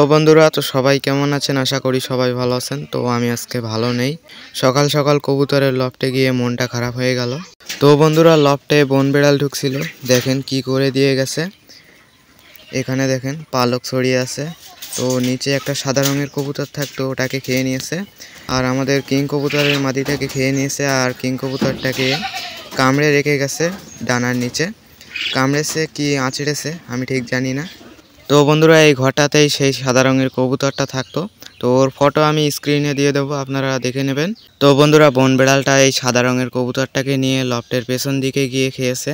তো বন্ধুরা তো সবাই কেমন আছেন আশা করি সবাই ভালো আছেন তো আমি আজকে ভালো নেই সকাল সকাল কবুতরের লফটে গিয়ে মনটা খারাপ হয়ে গেল তো বন্ধুরা লফটে বন বেড়াল ঢুকছিল দেখেন কি করে দিয়ে গেছে এখানে দেখেন পালক ছড়িয়ে আছে তো নিচে একটা সাদা রঙের কবুতর থাকতো ওটাকে খেয়ে নিয়েছে আর আমাদের কিং কবুতরের মাদিটাকে খেয়ে নিয়েছে আর কিং কবুতরটাকে কামড়ে রেখে গেছে ডানার নিচে কামড়েছে কি আঁচড়েছে আমি ঠিক জানি না তো বন্ধুরা এই ঘরটাতেই সেই সাদা রঙের কবুতরটা থাকতো তো ওর ফটো আমি স্ক্রিনে দিয়ে দেবো আপনারা দেখে নেবেন তো বন্ধুরা বন বেড়ালটা এই সাদা রঙের কবুতরটাকে নিয়ে লফটের পেছন দিকে গিয়ে খেয়েছে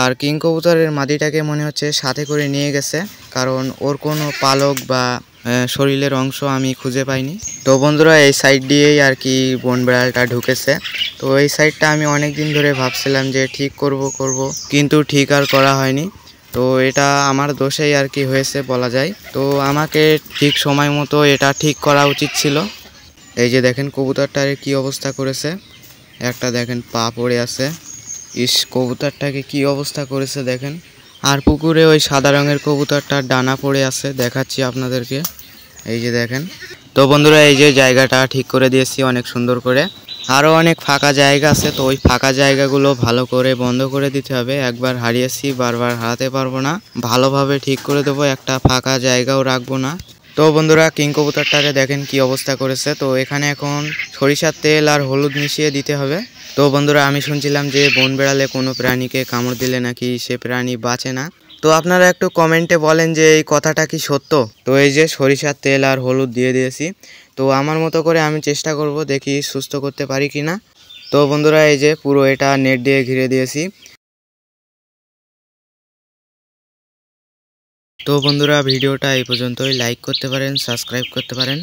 আর কিং কবুতরের মাদিটাকে মনে হচ্ছে সাথে করে নিয়ে গেছে কারণ ওর কোনো পালক বা শরীরের অংশ আমি খুঁজে পাইনি তো বন্ধুরা এই সাইড দিয়েই আর কি বন বেড়ালটা ঢুকেছে তো এই সাইডটা আমি অনেক দিন ধরে ভাবছিলাম যে ঠিক করব করব কিন্তু ঠিক আর করা হয়নি তো এটা আমার দোষেই আর কি হয়েছে বলা যায় তো আমাকে ঠিক সময় মতো এটা ঠিক করা উচিত ছিল এই যে দেখেন কবুতরটার কি অবস্থা করেছে একটা দেখেন পা পড়ে আছে ইস কবুতরটাকে কি অবস্থা করেছে দেখেন আর পুকুরে ওই সাদা রঙের কবুতরটার ডানা পড়ে আছে দেখাচ্ছি আপনাদেরকে এই যে দেখেন তো বন্ধুরা এই যে জায়গাটা ঠিক করে দিয়েছি অনেক সুন্দর করে আরও অনেক ফাঁকা জায়গা আছে তো ওই ফাঁকা জায়গাগুলো ভালো করে বন্ধ করে দিতে হবে একবার হারিয়েছি বারবার হারাতে পারবো না ভালোভাবে ঠিক করে দেবো একটা ফাঁকা জায়গাও রাখবো না তো বন্ধুরা কিং কবুতরটাকে দেখেন কি অবস্থা করেছে তো এখানে এখন সরিষার তেল আর হলুদ মিশিয়ে দিতে হবে তো বন্ধুরা আমি শুনছিলাম যে বন বেড়ালে কোনো প্রাণীকে কামড় দিলে নাকি সে প্রাণী বাঁচে না তো আপনারা একটু কমেন্টে বলেন যে এই কথাটা কি সত্য তো এই যে সরিষার তেল আর হলুদ দিয়ে দিয়েছি তো আমার মতো করে আমি চেষ্টা করব দেখি সুস্থ করতে পারি কি না তো বন্ধুরা এই যে পুরো এটা নেট দিয়ে ঘিরে দিয়েছি তো বন্ধুরা ভিডিওটা এই পর্যন্তই লাইক করতে পারেন সাবস্ক্রাইব করতে পারেন